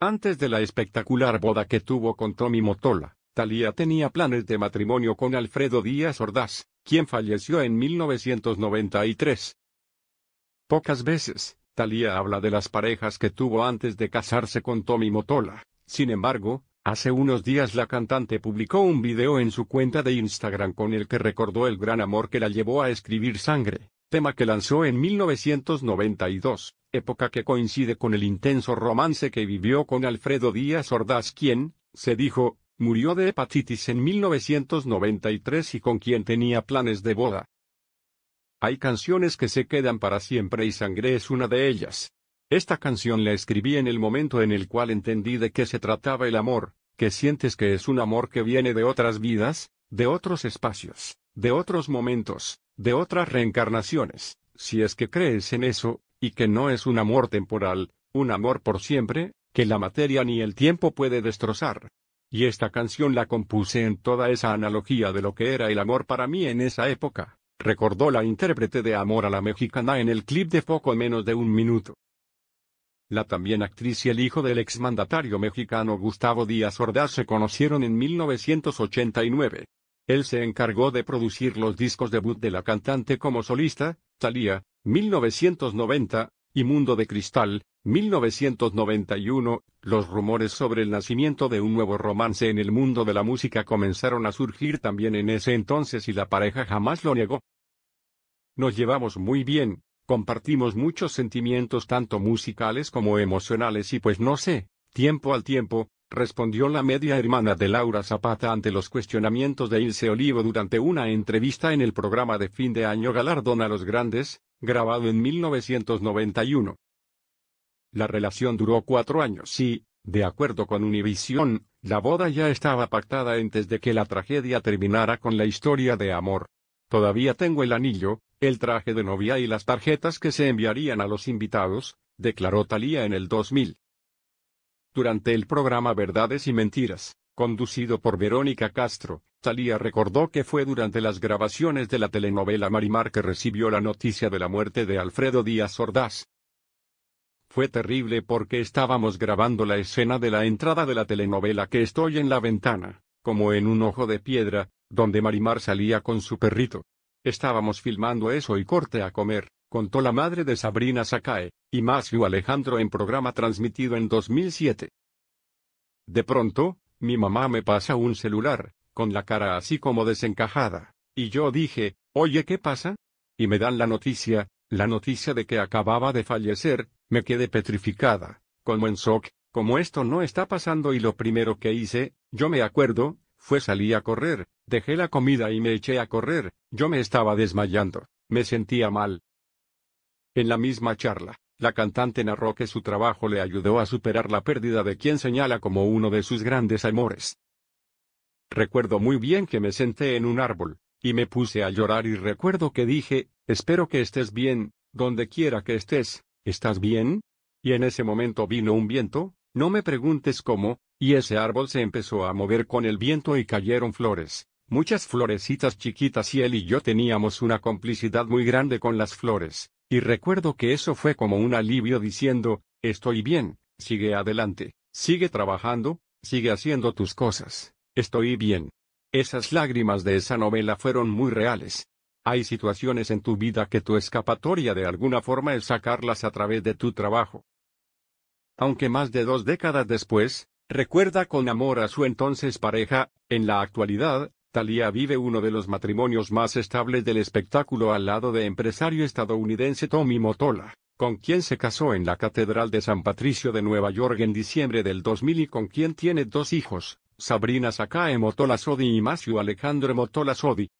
Antes de la espectacular boda que tuvo con Tommy Motola, Thalía tenía planes de matrimonio con Alfredo Díaz Ordaz, quien falleció en 1993. Pocas veces, Thalía habla de las parejas que tuvo antes de casarse con Tommy Motola. Sin embargo, hace unos días la cantante publicó un video en su cuenta de Instagram con el que recordó el gran amor que la llevó a escribir sangre tema que lanzó en 1992, época que coincide con el intenso romance que vivió con Alfredo Díaz Ordaz quien, se dijo, murió de hepatitis en 1993 y con quien tenía planes de boda. Hay canciones que se quedan para siempre y Sangre es una de ellas. Esta canción la escribí en el momento en el cual entendí de qué se trataba el amor, que sientes que es un amor que viene de otras vidas, de otros espacios, de otros momentos, de otras reencarnaciones, si es que crees en eso, y que no es un amor temporal, un amor por siempre, que la materia ni el tiempo puede destrozar. Y esta canción la compuse en toda esa analogía de lo que era el amor para mí en esa época, recordó la intérprete de Amor a la Mexicana en el clip de poco menos de un minuto. La también actriz y el hijo del exmandatario mexicano Gustavo Díaz Ordaz se conocieron en 1989. Él se encargó de producir los discos debut de la cantante como solista, Thalía, 1990, y Mundo de Cristal, 1991, los rumores sobre el nacimiento de un nuevo romance en el mundo de la música comenzaron a surgir también en ese entonces y la pareja jamás lo negó. Nos llevamos muy bien, compartimos muchos sentimientos tanto musicales como emocionales y pues no sé, tiempo al tiempo, respondió la media hermana de Laura Zapata ante los cuestionamientos de Ilse Olivo durante una entrevista en el programa de fin de año Galardón a los Grandes, grabado en 1991. La relación duró cuatro años y, de acuerdo con Univisión, la boda ya estaba pactada antes de que la tragedia terminara con la historia de amor. Todavía tengo el anillo, el traje de novia y las tarjetas que se enviarían a los invitados, declaró Talía en el 2000. Durante el programa Verdades y Mentiras, conducido por Verónica Castro, Thalía recordó que fue durante las grabaciones de la telenovela Marimar que recibió la noticia de la muerte de Alfredo Díaz Ordaz. Fue terrible porque estábamos grabando la escena de la entrada de la telenovela que estoy en la ventana, como en un ojo de piedra, donde Marimar salía con su perrito. Estábamos filmando eso y corte a comer, contó la madre de Sabrina Sakae, y más vio Alejandro en programa transmitido en 2007. De pronto, mi mamá me pasa un celular, con la cara así como desencajada, y yo dije, oye, ¿qué pasa? Y me dan la noticia, la noticia de que acababa de fallecer, me quedé petrificada, como en shock, como esto no está pasando y lo primero que hice, yo me acuerdo, fue salí a correr, dejé la comida y me eché a correr, yo me estaba desmayando, me sentía mal, en la misma charla, la cantante narró que su trabajo le ayudó a superar la pérdida de quien señala como uno de sus grandes amores. Recuerdo muy bien que me senté en un árbol, y me puse a llorar y recuerdo que dije, espero que estés bien, donde quiera que estés, ¿estás bien? Y en ese momento vino un viento, no me preguntes cómo, y ese árbol se empezó a mover con el viento y cayeron flores, muchas florecitas chiquitas y él y yo teníamos una complicidad muy grande con las flores, y recuerdo que eso fue como un alivio diciendo, estoy bien, sigue adelante, sigue trabajando, sigue haciendo tus cosas, estoy bien. Esas lágrimas de esa novela fueron muy reales. Hay situaciones en tu vida que tu escapatoria de alguna forma es sacarlas a través de tu trabajo. Aunque más de dos décadas después, recuerda con amor a su entonces pareja, en la actualidad, Thalía vive uno de los matrimonios más estables del espectáculo al lado de empresario estadounidense Tommy Motola, con quien se casó en la Catedral de San Patricio de Nueva York en diciembre del 2000 y con quien tiene dos hijos, Sabrina Sakae Motola Sodi y Matthew Alejandro Motola Sodi.